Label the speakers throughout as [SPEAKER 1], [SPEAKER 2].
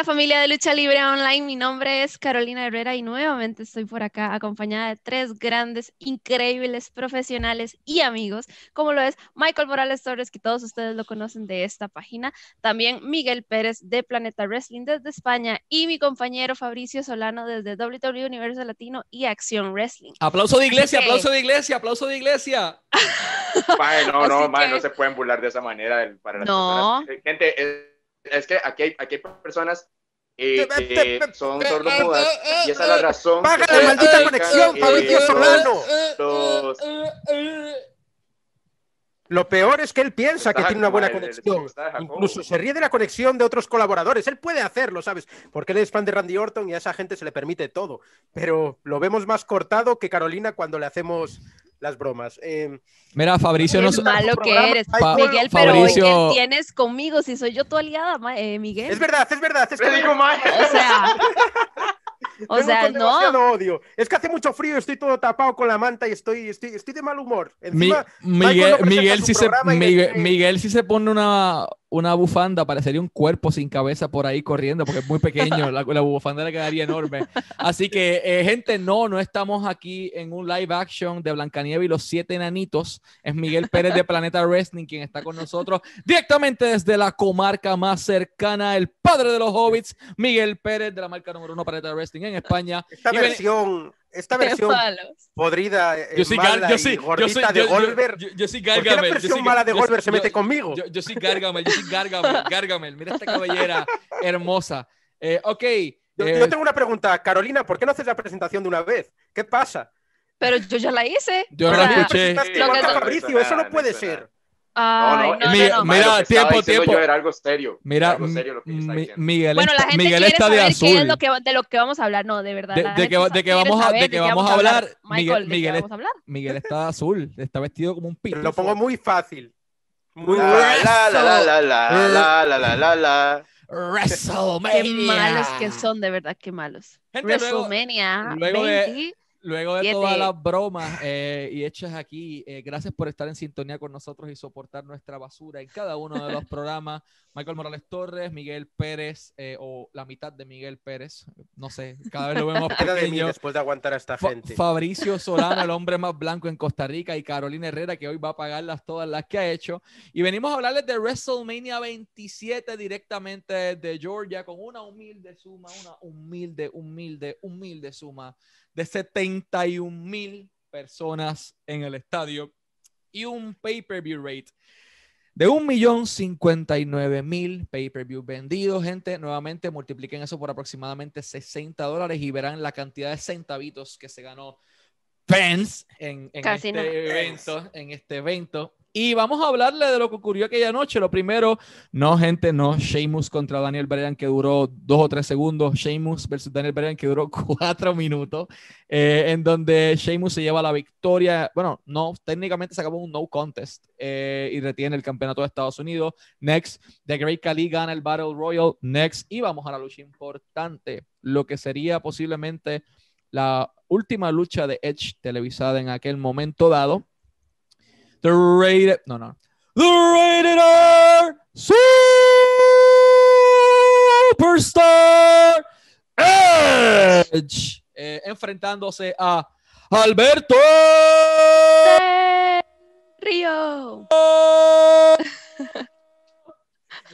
[SPEAKER 1] la familia de Lucha Libre Online, mi nombre es Carolina Herrera y nuevamente estoy por acá acompañada de tres grandes, increíbles profesionales y amigos, como lo es Michael Morales Torres, que todos ustedes lo conocen de esta página, también Miguel Pérez de Planeta Wrestling desde España y mi compañero Fabricio Solano desde WWE Universo Latino y Acción Wrestling.
[SPEAKER 2] Aplauso de iglesia, aplauso
[SPEAKER 1] de iglesia, aplauso de iglesia.
[SPEAKER 2] no, no, no se pueden burlar de esa manera. Para no. Gente, es es que aquí hay, aquí personas eh, que son sordomudas eh, eh, y esa es la razón.
[SPEAKER 1] ¡Paga la maldita conexión, Fabricio Solano!
[SPEAKER 3] lo peor es que él piensa que tiene una buena conexión. Incluso se ríe de la conexión de otros colaboradores. Él puede hacerlo, ¿sabes? Porque él es fan de Randy Orton y a esa gente se le permite todo. Pero lo vemos más cortado que Carolina cuando le hacemos las bromas. Em,
[SPEAKER 4] Mira, Fabricio no malo que
[SPEAKER 1] eres, Miguel, pero Fabricio... tienes conmigo si soy yo tu aliada, eh, Miguel. Es verdad, es verdad, es que digo, O sea, o sea, no.
[SPEAKER 3] Odio. Es que hace mucho frío, estoy todo tapado con la manta y estoy, estoy, de mal humor. Miguel, si se,
[SPEAKER 4] Miguel si este, se pone una, una bufanda, parecería un cuerpo sin cabeza por ahí corriendo, porque es muy pequeño, la, bufanda le quedaría enorme. Así que, eh, gente, no, no estamos aquí en un live action de Blancanieves y los siete enanitos. Es Miguel Pérez de Planeta Wrestling quien está con nosotros directamente desde la comarca más cercana, el padre de los hobbits, Miguel Pérez de la marca número uno Planeta Wrestling en España. Esta versión
[SPEAKER 3] esta versión podrida, eh, yo mala yo y gordita yo soy, de Golver. Yo, soy Gargamel. ¿Por qué la versión mala de Golver se mete conmigo? Yo,
[SPEAKER 4] soy Gargamel, yo soy Gargamel, Gargamel. Mira
[SPEAKER 1] esta cabellera
[SPEAKER 3] hermosa. Eh, ok. Eh, yo, tengo una pregunta, Carolina, ¿por qué no haces la presentación de una vez? ¿Qué pasa?
[SPEAKER 1] Pero yo ya la hice. Yo la
[SPEAKER 3] escuché. Lo que Fabricio, eso no puede ser.
[SPEAKER 1] Ay, no,
[SPEAKER 4] no, no, mira, tiempo, tiempo. Yo era algo serio. Mira, algo serio lo que Miguel, bueno, la gente Miguel quiere está saber de azul. Qué es lo que,
[SPEAKER 1] de lo que vamos a hablar, no, de verdad. De, de, que, de que, vamos a, de que vamos a hablar, Michael, Miguel, Miguel, vamos a hablar?
[SPEAKER 4] Miguel está azul, está vestido como un pito.
[SPEAKER 3] Lo pongo muy fácil. Muy la, la, la, la, la, la, la, eh. la, la, la.
[SPEAKER 1] WrestleMania. Qué malos que son, de verdad, qué malos. Gente, WrestleMania. Luego, luego de, Luego de todas las
[SPEAKER 4] bromas eh, y hechas aquí, eh, gracias por estar en sintonía con nosotros y soportar nuestra basura en cada uno de los programas. Michael Morales Torres, Miguel Pérez, eh, o la mitad de Miguel Pérez, no sé, cada vez lo vemos pequeño. después de aguantar a esta gente. Fabricio Solano, el hombre más blanco en Costa Rica, y Carolina Herrera, que hoy va a pagarlas todas las que ha hecho. Y venimos a hablarles de WrestleMania 27 directamente de Georgia, con una humilde suma, una humilde, humilde, humilde suma de 71 mil personas en el estadio y un pay-per-view rate de 1.059.000 pay-per-view vendidos. Gente, nuevamente multipliquen eso por aproximadamente 60 dólares y verán la cantidad de centavitos que se ganó Pence en, este evento, en este evento. Y vamos a hablarle de lo que ocurrió aquella noche. Lo primero, no, gente, no. Sheamus contra Daniel Bryan, que duró dos o tres segundos. Sheamus versus Daniel Bryan, que duró cuatro minutos. Eh, en donde Sheamus se lleva la victoria. Bueno, no, técnicamente se acabó un no contest eh, y retiene el campeonato de Estados Unidos. Next, The Great Khali gana el Battle Royal. Next, y vamos a la lucha importante. Lo que sería posiblemente la última lucha de Edge televisada en aquel momento dado The Rated. No, no. The Rated R Superstar Edge. Eh, enfrentándose a
[SPEAKER 1] Alberto Río.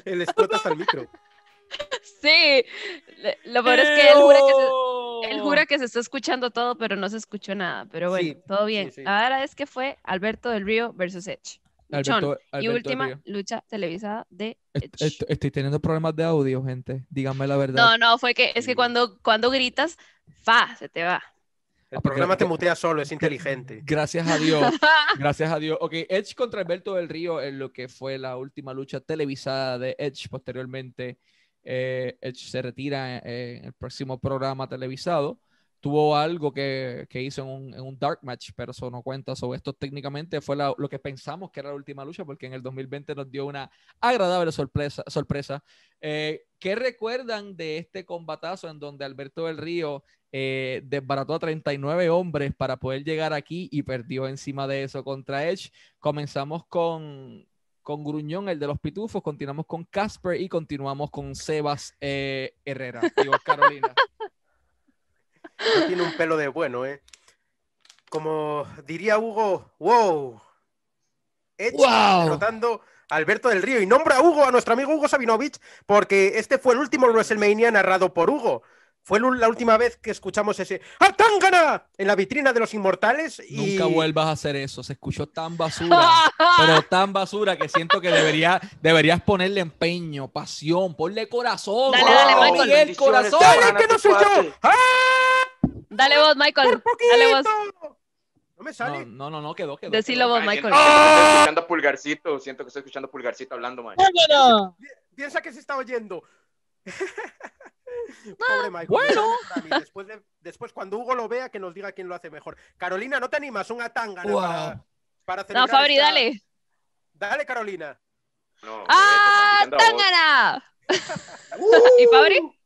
[SPEAKER 1] El escotas al micro. Sí, lo peor es que él jura que se está escuchando todo, pero no se escuchó nada. Pero bueno, todo bien. Ahora es que fue Alberto del Río versus Edge. y última lucha televisada de
[SPEAKER 4] Edge. Estoy, teniendo problemas de audio, gente. Díganme la verdad. No,
[SPEAKER 1] no, fue que es que cuando, cuando gritas, fa, se te va.
[SPEAKER 4] El
[SPEAKER 3] programa ah, te mutea solo, es inteligente.
[SPEAKER 4] Gracias a Dios. Gracias a Dios. Ok, Edge contra Alberto del Río en lo que fue la última lucha televisada de Edge posteriormente Edge eh, eh, se retira eh, en, el próximo programa televisado. Tuvo algo que, hizo en un, dark match, pero eso no cuenta. Sobre esto técnicamente fue lo que pensamos que era la última lucha, porque en el 2020 nos dio una agradable sorpresa. sorpresa. ¿Qué recuerdan de este combatazo en donde Alberto del Río desbarató a 39 hombres para poder llegar aquí y perdió encima de eso contra Edge? Comenzamos con, con Gruñón, el de los pitufos, continuamos con Casper y continuamos
[SPEAKER 3] con Sebas eh, Herrera. Digo, Carolina. tiene un pelo de bueno, ¿eh? Como diría Hugo, wow. wow. Alberto del Río. Y nombra a Hugo, a nuestro amigo Hugo Sabinovich, porque este fue el último WrestleMania narrado por Hugo. Fue la última vez que escuchamos ese ¡Atangana! en la vitrina de los inmortales. Y... Nunca
[SPEAKER 4] vuelvas a hacer eso. Se escuchó tan basura,
[SPEAKER 1] pero
[SPEAKER 4] tan basura que siento que deberías ponerle empeño, pasión, ponle corazón. Dale, dale, Michael. Dale, que
[SPEAKER 1] no soy yo. ¡Ah! Dale vos, Michael. poquito. Dale vos. No me sale.
[SPEAKER 4] No, no, no, quedó, quedó.
[SPEAKER 1] Decilo vos, Michael. Estoy ¡Ah!
[SPEAKER 2] escuchando pulgarcito. Siento que estoy escuchando pulgarcito hablando, man.
[SPEAKER 1] Piensa que se está oyendo.
[SPEAKER 3] Pobre Bueno. Después, cuando Hugo lo vea, que nos diga quién lo hace mejor. Carolina, ¿no te animas? Una tanga para, No, Fabri, dale. Dale, Carolina. No, ¡Ah, tangana! ¿Y Fabri?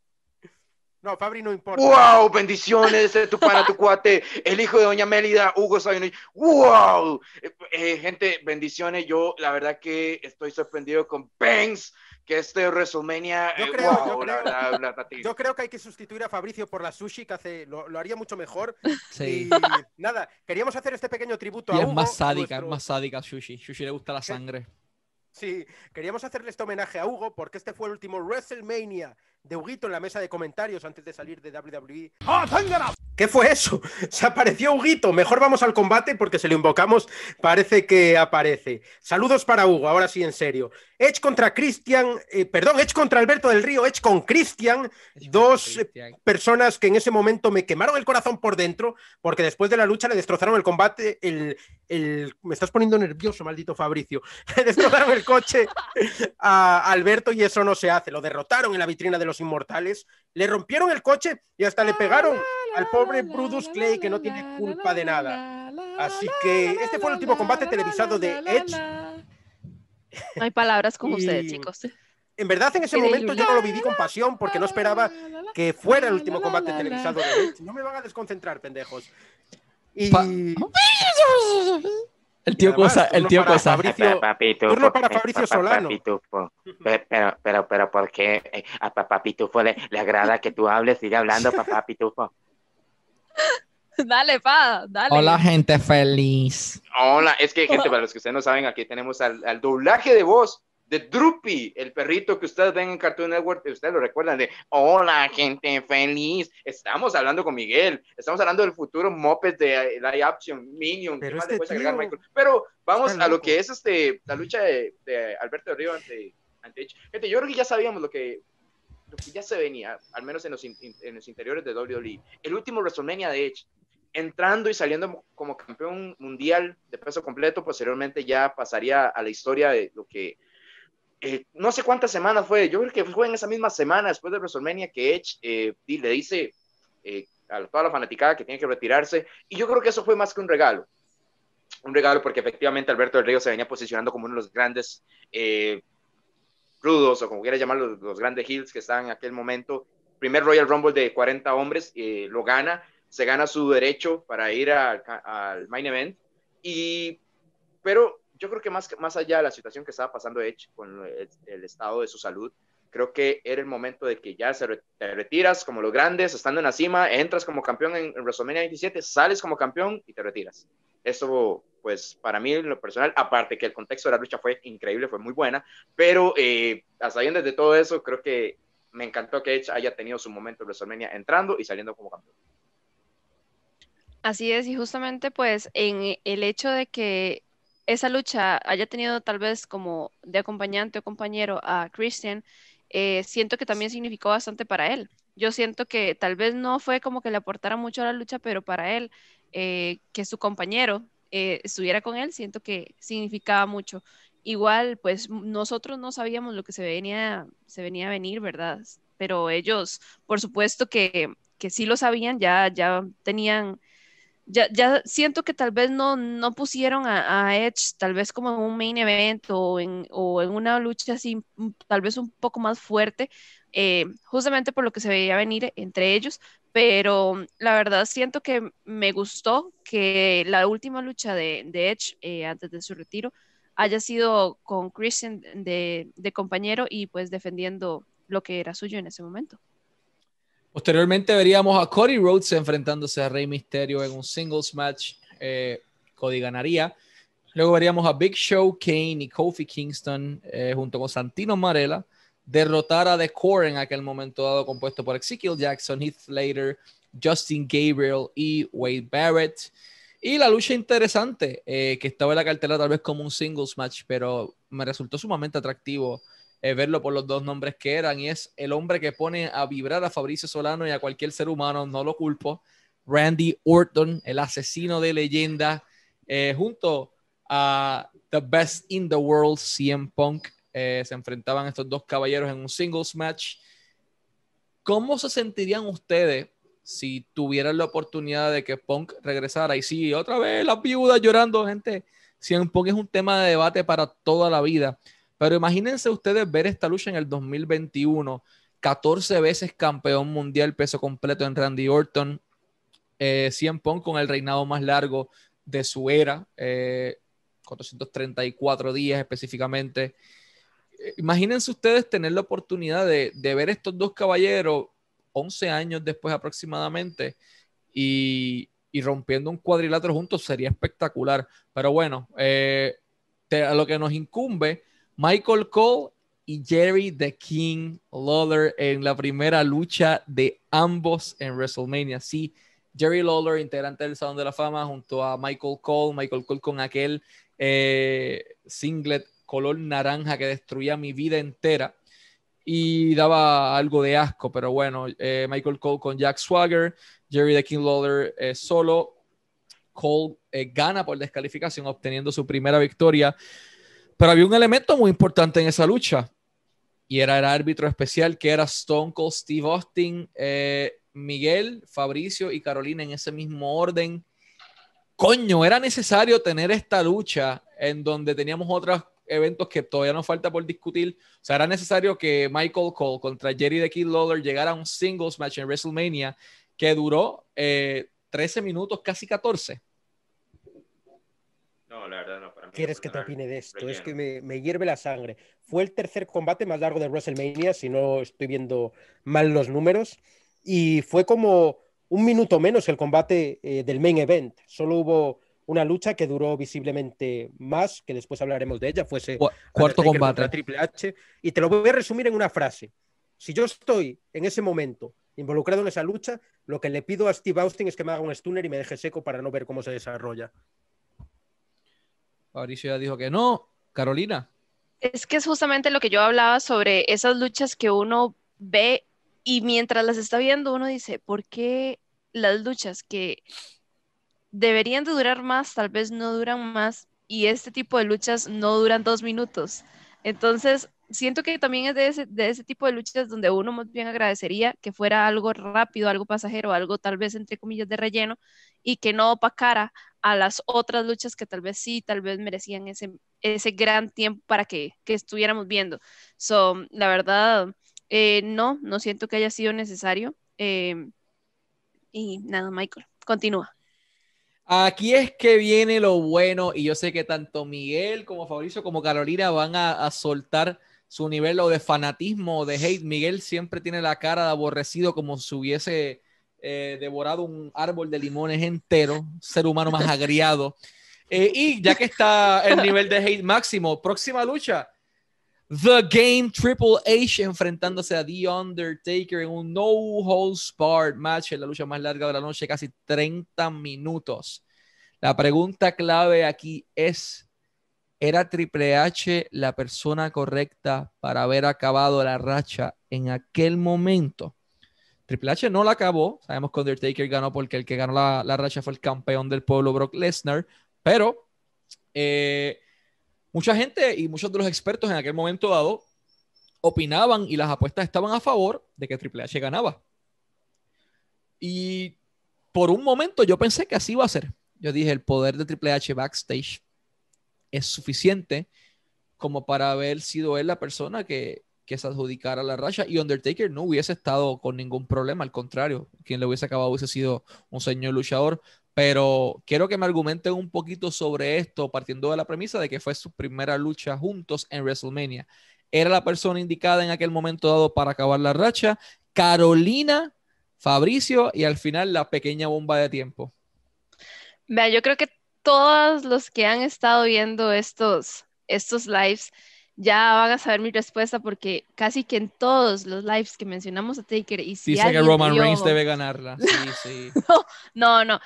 [SPEAKER 3] No, Fabri no importa.
[SPEAKER 2] ¡Wow! Bendiciones de tu para tu cuate, el hijo de Doña Mélida, Hugo Sabino. ¡Wow! Eh, eh, gente, bendiciones. Yo, la verdad, que estoy sorprendido con Pens que este WrestleMania. Yo, eh, creo, yo
[SPEAKER 3] creo, que hay que sustituir a Fabricio por la sushi, que hace, lo, haría mucho mejor. nada, queríamos hacer este pequeño tributo a. Hugo, es más sádica,
[SPEAKER 4] es más sádica sushi. Sushi le gusta la sangre.
[SPEAKER 3] Sí, queríamos hacerle este homenaje a Hugo porque este fue el último WrestleMania de Huguito en la mesa de comentarios antes de salir de WWE. ¡Ah, ¿Qué fue eso? Se apareció Huguito. Mejor vamos al combate porque se lo invocamos. Parece que aparece. Saludos para Hugo, ahora sí en serio. Edge contra Cristian, eh, perdón, Edge contra Alberto del Río, Edge con Cristian. Dos eh, personas que en ese momento me quemaron el corazón por dentro porque después de la lucha le destrozaron el combate. El, Me estás poniendo nervioso, maldito Fabricio. Le destrozaron el coche a Alberto y eso no se hace. Lo derrotaron en la vitrina del inmortales, le rompieron el coche y hasta le pegaron ah, al pobre Brutus Clay que no tiene culpa de nada. Así que este fue el último combate televisado de Edge.
[SPEAKER 1] No hay palabras como ustedes, chicos.
[SPEAKER 3] En verdad, en ese momento yo no lo viví con pasión porque no esperaba que fuera el último combate televisado de Edge.
[SPEAKER 1] No me van a desconcentrar,
[SPEAKER 3] pendejos. El tío Cosa, el tío Cosa. Fabricio, turno para eh, Fabricio Solano.
[SPEAKER 2] Pero, pero, pero, ¿por qué eh, a papá Pitufo le, agrada que tú hables? Sigue hablando, papá Pitufo.
[SPEAKER 1] Dale, pa, dale. Hola,
[SPEAKER 4] gente feliz.
[SPEAKER 2] Hola, es que, gente, para los que ustedes no saben, aquí tenemos al, al doblaje de voz de Droopy, el perrito que ustedes ven en Cartoon Network, ustedes lo recuerdan de Hola, gente feliz. Estamos hablando con Miguel, estamos hablando del futuro Moped de eh, Live Option, Minion, pero, este vamos a lo que es este, la lucha de, Alberto Río ante, Edge. Gente, yo creo que ya sabíamos lo que, ya se venía, al menos en los, en los interiores de WWE. El último WrestleMania de Edge, entrando y saliendo como campeón mundial de peso completo, posteriormente ya pasaría a la historia de lo que eh, no sé cuántas semanas fue, yo creo que fue en esa misma semana después de WrestleMania que Edge eh, le dice eh, a toda la fanaticada que tiene que retirarse. Y yo creo que eso fue más que un regalo. Un regalo porque efectivamente Alberto del Río se venía posicionando como uno de los grandes rudos o como quiera llamarlo, los, grandes heels que estaban en aquel momento. Primer Royal Rumble de 40 hombres, lo gana, se gana su derecho para ir al main event. Y, pero yo creo que más, más allá de la situación que estaba pasando Edge con el, estado de su salud, creo que era el momento de que ya te retiras como los grandes, estando en la cima, entras como campeón en, WrestleMania 27, sales como campeón y te retiras. Eso, pues, para mí, lo personal, aparte que el contexto de la lucha fue increíble, fue muy buena, pero eh, hasta bien desde todo eso, creo que me encantó que Edge haya tenido su momento en WrestleMania entrando y saliendo como campeón.
[SPEAKER 1] Así es, y justamente pues en el hecho de que esa lucha haya tenido tal vez como de acompañante o compañero a Christian, eh, siento que también significó bastante para él. Yo siento que tal vez no fue como que le aportara mucho a la lucha, pero para él, eh, que su compañero eh, estuviera con él, siento que significaba mucho. Igual, pues nosotros no sabíamos lo que se venía, se venía a venir, ¿verdad? Pero ellos, por supuesto que, que sí lo sabían, ya, ya tenían ya, siento que tal vez no, no pusieron a, Edge tal vez como en un main event o en, o en una lucha así mm, tal vez un poco más fuerte, eh, justamente por lo que se veía venir entre ellos, pero mm, la verdad siento que me gustó que la última lucha de, de Edge eh, antes de su retiro haya sido con Christian de compañero y pues defendiendo lo que era suyo en ese momento.
[SPEAKER 4] Posteriormente veríamos a Cody Rhodes enfrentándose a Rey Mysterio en un singles match. Eh, Cody ganaría. Luego veríamos a Big Show, Kane y Kofi Kingston eh, junto con Santino Marella derrotar a The Core en aquel momento dado compuesto por Ezekiel Jackson, Heath Slater, Justin Gabriel y Wade Barrett. Y la lucha interesante eh, que estaba en la cartela tal vez como un singles match, pero me resultó sumamente atractivo eh, verlo por los dos nombres que eran, y es el hombre que pone a vibrar a Fabricio Solano y a cualquier ser humano, no lo culpo, Randy Orton, el asesino de leyenda, eh, junto a The Best in the World, CM Punk, eh, se enfrentaban estos dos caballeros en un singles match. ¿Cómo se sentirían ustedes si tuvieran la oportunidad de que Punk regresara? Y sí, otra vez la viuda llorando, gente. CM Punk es un tema de debate para toda la vida pero imagínense ustedes ver esta lucha en el 2021, 14 veces campeón mundial peso completo en Randy Orton, eh, 100 con el reinado más largo de su era, 434 eh, días específicamente. Eh, imagínense ustedes tener la oportunidad de, de ver estos dos caballeros 11 años después aproximadamente y, rompiendo un cuadrilátero juntos sería espectacular. Pero bueno, eh, a lo que nos incumbe Michael Cole y Jerry The King Lawler en la primera lucha de ambos en WrestleMania. Sí, Jerry Lawler, integrante del Salón de la Fama, junto a Michael Cole, Michael Cole con aquel eh, singlet color naranja que destruía mi vida entera y daba algo de asco, pero bueno, eh, Michael Cole con Jack Swagger, Jerry The King Lawler eh, solo, Cole gana por descalificación obteniendo su primera victoria pero había un elemento muy importante en esa lucha y era el árbitro especial que era Stone Cold Steve Austin, eh, Miguel, Fabricio y Carolina en ese mismo orden. Coño, era necesario tener esta lucha en donde teníamos otros eventos que todavía nos falta por discutir. O sea, era necesario que Michael Cole contra Jerry the Kid Lawler llegara a un singles match en WrestleMania que duró 13 eh, minutos, casi 14.
[SPEAKER 3] No, la verdad no quieres que te opine de esto? Es que me, hierve la sangre. Fue el tercer combate más largo de WrestleMania, si no estoy viendo mal los números, y fue como un minuto menos el combate eh, del main event. Solo hubo una lucha que duró visiblemente más, que después hablaremos de ella, fuese ese cuarto combate Triple H. Y te lo voy a resumir en una frase. Si yo estoy en ese momento involucrado en esa lucha, lo que le pido a Steve Austin es que me haga un stunner y me deje seco para no ver cómo se desarrolla.
[SPEAKER 4] Mauricio ya dijo que no. Carolina.
[SPEAKER 1] Es que es justamente lo que yo hablaba sobre esas luchas que uno ve y mientras las está viendo uno dice, ¿por qué las luchas que deberían durar más, tal vez no duran más y este tipo de luchas no duran dos minutos? Entonces, siento que también es de ese, tipo de luchas donde uno más bien agradecería que fuera algo rápido, algo pasajero, algo tal vez entre comillas de relleno y que no opacara a las otras luchas que tal vez sí, tal vez merecían ese, ese gran tiempo para que, estuviéramos viendo. So, la verdad, eh, no, no siento que haya sido necesario. Eh, y nada, Michael, continúa.
[SPEAKER 4] Aquí es que viene lo bueno y yo sé que tanto Miguel como Fabricio como Carolina van a soltar su nivel o de fanatismo o de hate. Miguel siempre tiene la cara de aborrecido como si hubiese eh, devorado un árbol de limones entero, ser humano más agriado. Eh, y ya que está el nivel de hate máximo, próxima lucha. The Game Triple H enfrentándose a The Undertaker en un no holds barred match, en la lucha más larga de la noche, casi 30 minutos. La pregunta clave aquí es ¿Era Triple H la persona correcta para haber acabado la racha en aquel momento? Triple H no la acabó. Sabemos que Undertaker ganó porque el que ganó la, racha fue el campeón del pueblo, Brock Lesnar. Pero eh, mucha gente y muchos de los expertos en aquel momento dado opinaban y las apuestas estaban a favor de que Triple H ganaba. Y por un momento yo pensé que así iba a ser. Yo dije, el poder de Triple H backstage es suficiente como para haber sido él la persona que, que se adjudicara la racha y Undertaker no hubiese estado con ningún problema, al contrario, quien le hubiese acabado hubiese sido un señor luchador, pero quiero que me argumenten un poquito sobre esto, partiendo de la premisa de que fue su primera lucha juntos en WrestleMania. Era la persona indicada en aquel momento dado para acabar la racha, Carolina, Fabricio y al final la pequeña bomba de tiempo.
[SPEAKER 1] Vea, yo creo que todos los que han estado viendo estos, estos lives ya van a saber mi respuesta porque casi que en todos los lives que mencionamos a Taker y dice que Roman Reigns debe
[SPEAKER 4] ganarla.
[SPEAKER 1] no, no,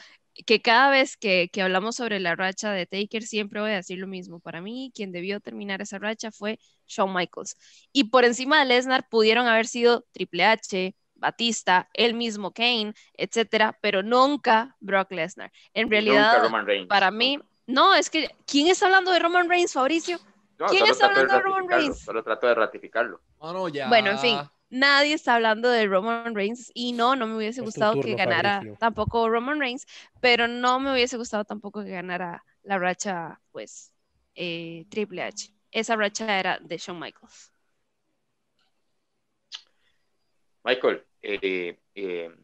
[SPEAKER 1] que cada vez que, que, hablamos sobre la racha de Taker siempre voy a decir lo mismo. Para mí, quien debió terminar esa racha fue Shawn Michaels. Y por encima de Lesnar pudieron haber sido Triple H, Batista, el mismo Kane, etcétera, pero nunca Brock Lesnar. En realidad, para mí, no, es que, ¿quién está hablando de Roman Reigns, Fabricio? ¿Quién está hablando de, Roman Reigns?
[SPEAKER 2] Solo trato de ratificarlo.
[SPEAKER 3] Bueno,
[SPEAKER 1] en fin, nadie está hablando de Roman Reigns y no, no me hubiese gustado que ganara tampoco Roman Reigns, pero no me hubiese gustado tampoco que ganara la racha, pues, eh, Triple H. Esa racha era de Shawn Michaels.
[SPEAKER 2] Michael, eh, eh,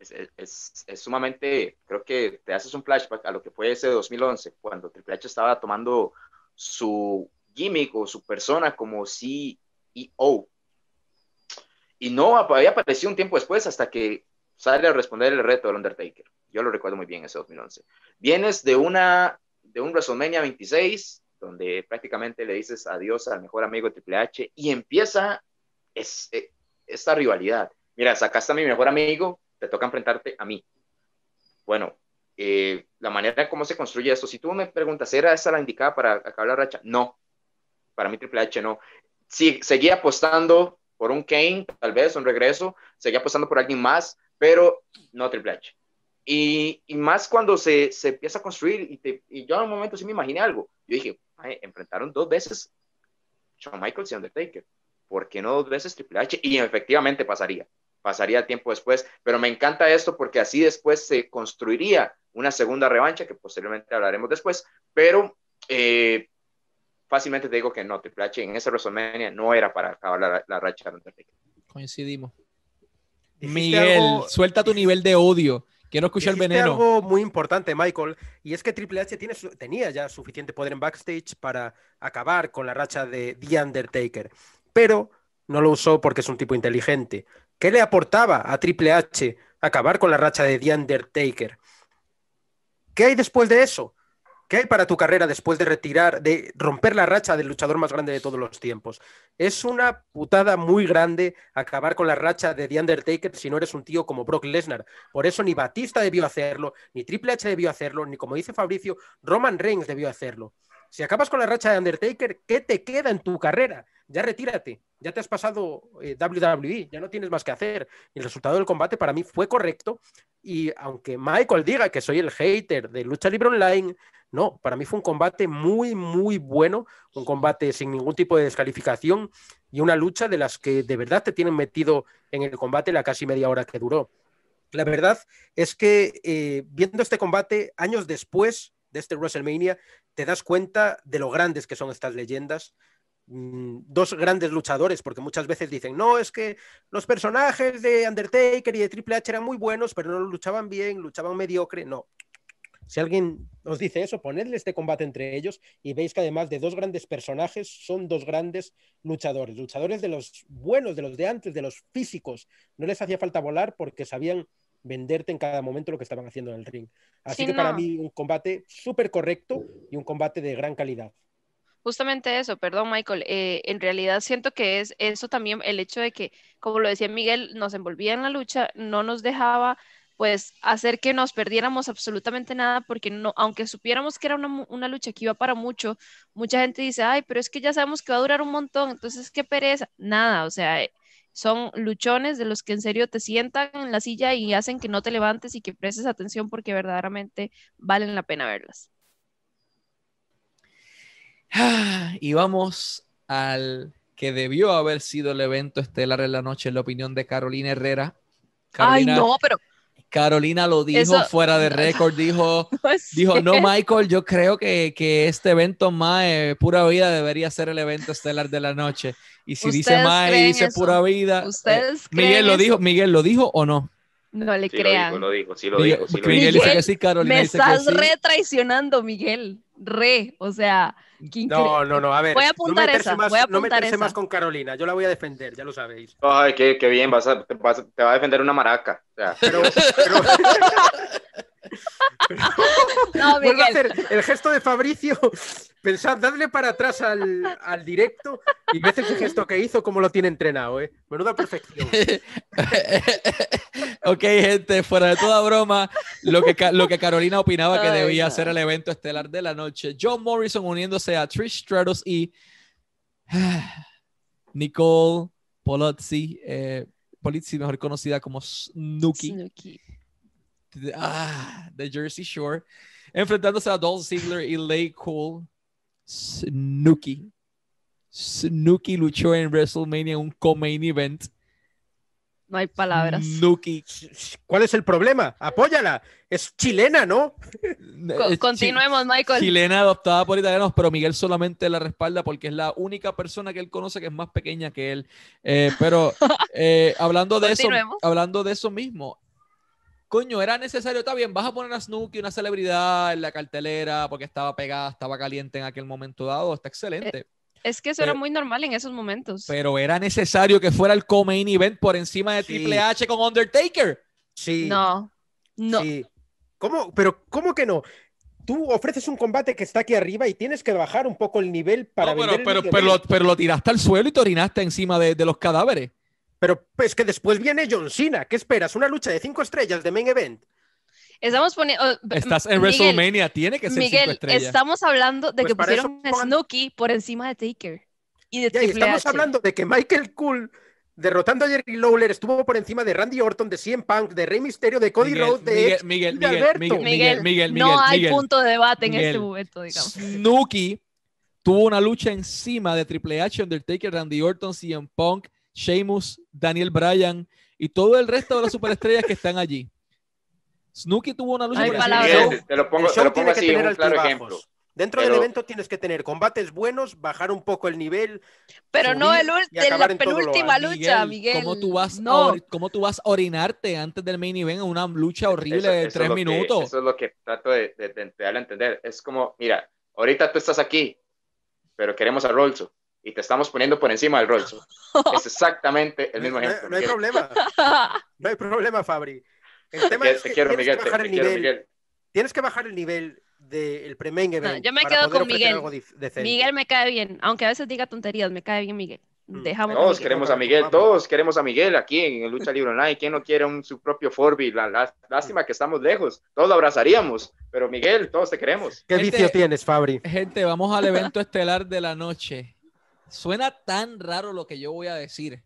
[SPEAKER 2] es, sumamente, creo que te haces un flashback a lo que fue ese 2011, cuando Triple H estaba tomando su gimmick o su persona como CEO. Y no había aparecido un tiempo después hasta que sale a responder el reto del Undertaker. Yo lo recuerdo muy bien ese 2011. Vienes de, una, de un WrestleMania 26, donde prácticamente le dices adiós al mejor amigo de Triple H y empieza eh, esta rivalidad mira, sacaste a mi mejor amigo, te toca enfrentarte a mí. Bueno, eh, la manera en cómo se construye esto, si tú me preguntas, ¿era esa la indicada para acabar la racha? No, para mí Triple H no. Sí, seguía apostando por un Kane, tal vez, un regreso, seguía apostando por alguien más, pero no Triple H. Y, más cuando se, se, empieza a construir, y, y yo en un momento sí me imaginé algo, yo dije, enfrentaron dos veces Shawn Michaels y Undertaker, ¿por qué no dos veces Triple H? Y efectivamente pasaría pasaría tiempo después, pero me encanta esto porque así después se construiría una segunda revancha que posteriormente hablaremos después, pero eh, fácilmente te digo que no, Triple H en ese WrestleMania no era para acabar la, racha de Undertaker.
[SPEAKER 4] Coincidimos. Miguel, suelta tu nivel de odio. Quiero escuchar el veneno.
[SPEAKER 3] algo muy importante, Michael, y es que Triple H tenía ya suficiente poder en backstage para acabar con la racha de The Undertaker. Pero no lo usó porque es un tipo inteligente. ¿Qué le aportaba a Triple H acabar con la racha de The Undertaker? ¿Qué hay después de eso? ¿Qué hay para tu carrera después de retirar, de romper la racha del luchador más grande de todos los tiempos? Es una putada muy grande acabar con la racha de The Undertaker si no eres un tío como Brock Lesnar. Por eso ni Batista debió hacerlo, ni Triple H debió hacerlo, ni como dice Fabricio, Roman Reigns debió hacerlo. Si acabas con la racha de Undertaker, ¿qué te queda en tu carrera? Ya retírate ya te has pasado eh, WWE, ya no tienes más que hacer. El resultado del combate para mí fue correcto y aunque Michael diga que soy el hater de lucha libre online, no, para mí fue un combate muy, muy bueno, un combate sin ningún tipo de descalificación y una lucha de las que de verdad te tienen metido en el combate la casi media hora que duró. La verdad es que eh, viendo este combate años después de este WrestleMania, te das cuenta de lo grandes que son estas leyendas, Mm, dos grandes luchadores, porque muchas veces dicen, no, es que los personajes de Undertaker y de Triple H eran muy buenos, pero no luchaban bien, luchaban mediocre, no. Si alguien os dice eso, ponedle este combate entre ellos y veis que además de dos grandes personajes, son dos grandes luchadores, luchadores de los buenos, de los de antes, de los físicos. No les hacía falta volar porque sabían venderte en cada momento lo que estaban haciendo en el ring. Así que para mí un combate súper correcto y un combate de gran calidad.
[SPEAKER 1] Justamente eso, perdón Michael, eh, en realidad siento que es eso también el hecho de que, como lo decía Miguel, nos envolvía en la lucha, no nos dejaba pues hacer que nos perdiéramos absolutamente nada, porque no, aunque supiéramos que era una, una, lucha que iba para mucho, mucha gente dice, ay, pero es que ya sabemos que va a durar un montón, entonces qué pereza, nada, o sea, eh, son luchones de los que en serio te sientan en la silla y hacen que no te levantes y que prestes atención porque verdaderamente valen la pena verlas.
[SPEAKER 4] Y vamos al que debió haber sido el evento estelar de la noche, en la opinión de Carolina Herrera. Carolina, Ay, no, pero. Carolina lo dijo fuera de récord, dijo, no dijo, no, Michael, yo creo que, que este evento más pura vida debería ser el evento estelar de la noche. Y si dice más y dice pura vida, eh, ¿Ustedes Miguel lo dijo, Miguel lo dijo o no?
[SPEAKER 1] No le crean.
[SPEAKER 2] Lo sí lo dijo, dice sí, Me estás
[SPEAKER 1] retraicionando Miguel re, o sea, no, no, no, a ver, voy a apuntar no esa, más, voy a apuntar no más
[SPEAKER 3] con Carolina, yo la voy a defender, ya lo sabéis.
[SPEAKER 2] Ay, qué, qué bien, vas a, te, va a defender una maraca. O sea. pero,
[SPEAKER 3] el gesto de Fabricio. Pensad, dadle para atrás al, directo y ves ese gesto que hizo, como lo tiene entrenado, ¿eh? Menuda perfección. ok, gente, fuera de toda broma, lo que, lo que
[SPEAKER 4] Carolina opinaba que debía ser el evento estelar de la noche. John Morrison uniéndose a Trish Stratus y Nicole Polozzi, eh, Polizzi, mejor conocida como Snooki. Snooki ah, The Jersey Shore, enfrentándose a Dolph Ziggler y Lay Cole. Snooki. Snooki luchó en WrestleMania un co-main event.
[SPEAKER 1] No hay palabras.
[SPEAKER 4] ¿Cuál es el problema? Apóyala. Es chilena, ¿no? continuemos, Michael. Chilena adoptada por italianos, pero Miguel solamente la respalda porque es la única persona que él conoce que es más pequeña que él. Eh, pero eh, hablando de eso, hablando de eso mismo, coño, era necesario, está bien, vas a poner a Snooki, una celebridad en la cartelera porque estaba pegada, estaba caliente en aquel momento dado, está excelente.
[SPEAKER 1] es que eso era muy normal en esos momentos.
[SPEAKER 4] Pero era necesario que fuera el co-main event por encima de Triple H con Undertaker.
[SPEAKER 3] Sí.
[SPEAKER 1] No. No. ¿Cómo?
[SPEAKER 3] Pero, ¿cómo que no? Tú ofreces un combate que está aquí arriba y tienes que bajar un poco el nivel para. No,
[SPEAKER 4] pero, pero, pero, lo, tiraste al suelo y te orinaste encima de los cadáveres. Pero es pues, que
[SPEAKER 3] después viene John Cena. ¿Qué esperas? ¿Una lucha de cinco estrellas de main event?
[SPEAKER 1] Estamos poniendo. Oh, Estás en WrestleMania, tiene que ser Miguel, estamos hablando de pues que pusieron a Snooki por encima de Taker. Y estamos hablando
[SPEAKER 3] de que Michael Cool derrotando a Jerry Lawler estuvo por encima de Randy Orton, de CM Punk, de Rey Mysterio, de Cody Rhodes, de Miguel, Miguel, Miguel, Miguel,
[SPEAKER 1] Miguel, No hay punto de debate en este momento, digamos.
[SPEAKER 4] Snooki tuvo una lucha encima de Triple H, Undertaker, Randy Orton, CM Punk, Sheamus, Daniel Bryan y todo el resto de las superestrellas que están allí. Snooki tuvo una lucha. te lo pongo,
[SPEAKER 3] Dentro del evento tienes que tener combates buenos, bajar un poco el nivel.
[SPEAKER 1] Pero no el la penúltima lucha, Miguel. ¿cómo,
[SPEAKER 4] tú vas a orinarte antes del main event en una lucha horrible de tres minutos? eso es lo
[SPEAKER 2] que trato de, darle a entender. Es como, mira, ahorita tú estás aquí, pero queremos a Rolso y te estamos poniendo por encima del Rolls. es exactamente el mismo ejemplo. No, hay problema.
[SPEAKER 3] No hay problema, Fabri. El tema es que te quiero, tienes Miguel, que bajar el nivel. Tienes que bajar el nivel del de yo me quedo con Miguel. Miguel
[SPEAKER 1] me cae bien, aunque a veces diga tonterías, me cae bien Miguel. Mm. Dejamos todos queremos a Miguel,
[SPEAKER 2] todos queremos a Miguel aquí en Lucha Libre Online. ¿Quién no quiere un, su propio Forbi? lástima que estamos lejos, todos lo abrazaríamos,
[SPEAKER 4] pero Miguel, todos te queremos. ¿Qué vicio tienes, Fabri? Gente, vamos al evento estelar de la noche. Suena tan raro lo que yo voy a decir.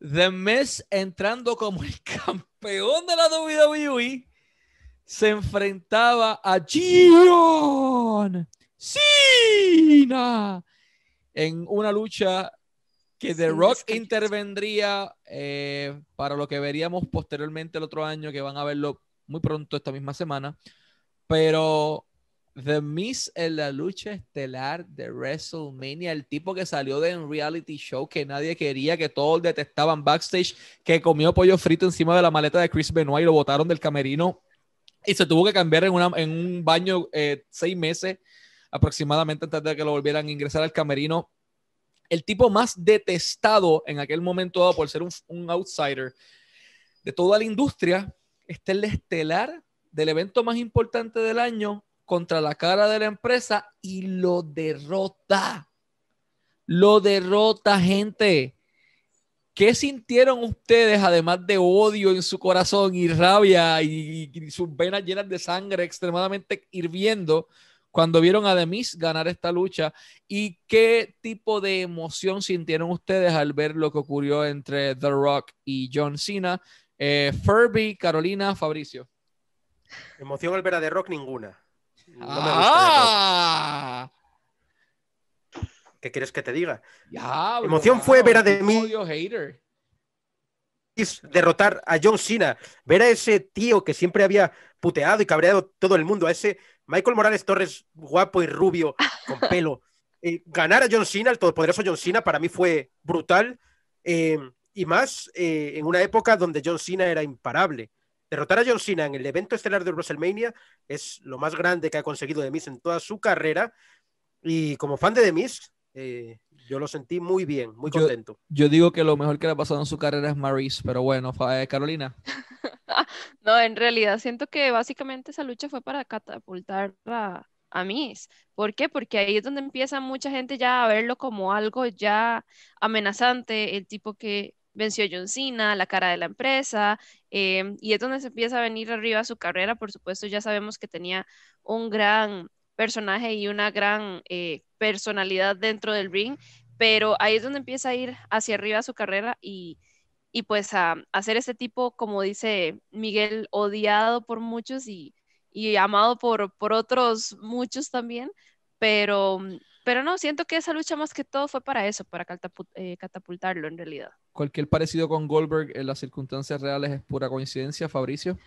[SPEAKER 4] The Miz entrando como el campeón de la WWE se enfrentaba a John Cena en una lucha que The Rock intervendría eh, para lo que veríamos posteriormente el otro año, que van a verlo muy pronto esta misma semana. Pero The miss en la lucha estelar de WrestleMania, el tipo que salió de un reality show que nadie quería, que todos detestaban backstage, que comió pollo frito encima de la maleta de Chris Benoit y lo botaron del camerino y se tuvo que cambiar en, un baño eh, seis meses aproximadamente antes de que lo volvieran a ingresar al camerino. El tipo más detestado en aquel momento por ser un, outsider de toda la industria, está el estelar del evento más importante del año contra la cara de la empresa y lo derrota. Lo derrota, gente. ¿Qué sintieron ustedes, además de odio en su corazón y rabia y, sus venas llenas de sangre extremadamente hirviendo cuando vieron a Demis ganar esta lucha? ¿Y qué tipo de emoción sintieron ustedes al ver lo que ocurrió entre The Rock y John Cena? Eh, Furby, Carolina, Fabricio.
[SPEAKER 3] Emoción al ver a The Rock ninguna. Ah. ¿Qué quieres que te diga? La Emoción fue ver a mí derrotar a John Cena, ver a ese tío que siempre había puteado y cabreado todo el mundo, a ese Michael Morales Torres guapo y rubio con pelo. ganar a John Cena, el todopoderoso John Cena, para mí fue brutal eh, y más eh, en una época donde John Cena era imparable derrotar a John en el evento estelar de WrestleMania es lo más grande que ha conseguido The en toda su carrera. Y como fan de The eh, yo lo sentí muy bien, muy contento.
[SPEAKER 4] Yo, digo que lo mejor que le ha pasado en su carrera es Maurice, pero bueno, eh, Carolina.
[SPEAKER 1] no, en realidad siento que básicamente esa lucha fue para catapultar a, a Miz. ¿Por qué? Porque ahí es donde empieza mucha gente ya a verlo como algo ya amenazante, el tipo que venció John Cena, la cara de la empresa, em, y es donde se empieza a venir arriba su carrera. Por supuesto, ya sabemos que tenía un gran personaje y una gran eh, personalidad dentro del ring, pero ahí es donde empieza a ir hacia arriba su carrera y, pues a, hacer este tipo, como dice Miguel, odiado por muchos y, y amado por, por otros muchos también, pero pero no, siento que esa lucha más que todo fue para eso, para eh, catapultarlo en realidad.
[SPEAKER 4] ¿Cualquier parecido con Goldberg en las circunstancias reales es pura coincidencia, Fabricio?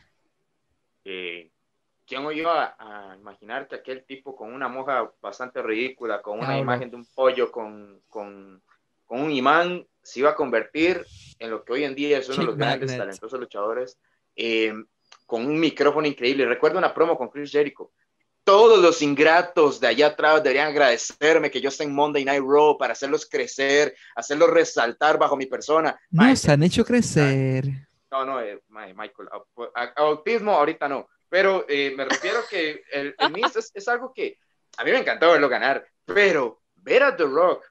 [SPEAKER 4] Eh,
[SPEAKER 2] ¿Quién oyó iba a, imaginar que aquel tipo con una moja bastante ridícula, con una imagen de un pollo, con, con, un imán, se iba a convertir en lo que hoy en día es uno de los grandes grandes talentosos luchadores, eh, con un micrófono increíble? Recuerdo una promo con Chris Jericho todos los ingratos de allá atrás deberían agradecerme que yo esté en Monday Night Raw para hacerlos crecer, hacerlos resaltar bajo mi persona.
[SPEAKER 4] Nos han hecho
[SPEAKER 1] crecer.
[SPEAKER 2] No, no, eh, Michael, autismo ahorita no, pero eh, me refiero que el, es, es, algo que a mí me encantó verlo ganar, pero ver a The Rock,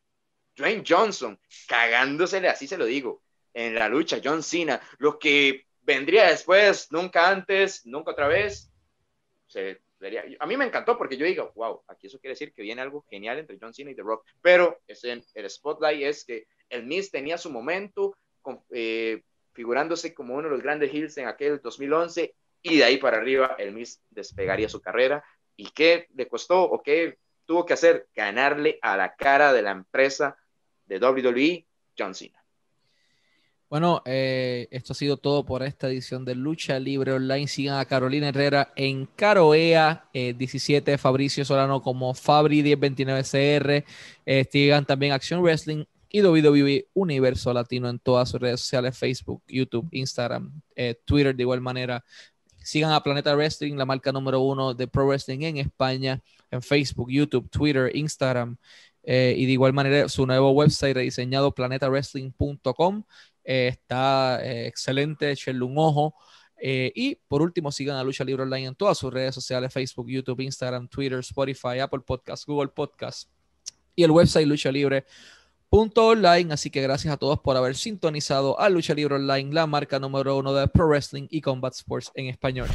[SPEAKER 2] Dwayne Johnson, cagándosele, así se lo digo, en la lucha, John Cena, lo que vendría después, nunca antes, nunca otra vez, se a mí me encantó porque yo digo, wow, aquí eso quiere decir que viene algo genial entre John Cena y The Rock. Pero en, el spotlight es que el Miz tenía su momento, eh, figurándose como uno de los grandes Hills en aquel 2011, y de ahí para arriba el Miz despegaría su carrera. ¿Y qué le costó o qué tuvo que hacer? Ganarle a la cara de la empresa de WWE, John Cena.
[SPEAKER 4] Bueno, eh, esto ha sido todo por esta edición de Lucha Libre Online. Sigan a Carolina Herrera en Caroea 17, eh, Fabricio Solano como Fabri 1029CR. Eh, sigan también Acción Wrestling y WWE Universo Latino en todas sus redes sociales, Facebook, YouTube, Instagram, eh, Twitter de igual manera. Sigan a Planeta Wrestling, la marca número uno de Pro Wrestling en España, en Facebook, YouTube, Twitter, Instagram. y de igual manera su nuevo website rediseñado planetawrestling.com eh, está eh, excelente, echenle un ojo. Eh, y por último, sigan a Lucha Libre Online en todas sus redes sociales, Facebook, YouTube, Instagram, Twitter, Spotify, Apple Podcasts, Google Podcasts y el website Lucha Así que gracias a todos por haber sintonizado a Lucha Libre Online, la marca número uno de Pro Wrestling y Combat Sports en español.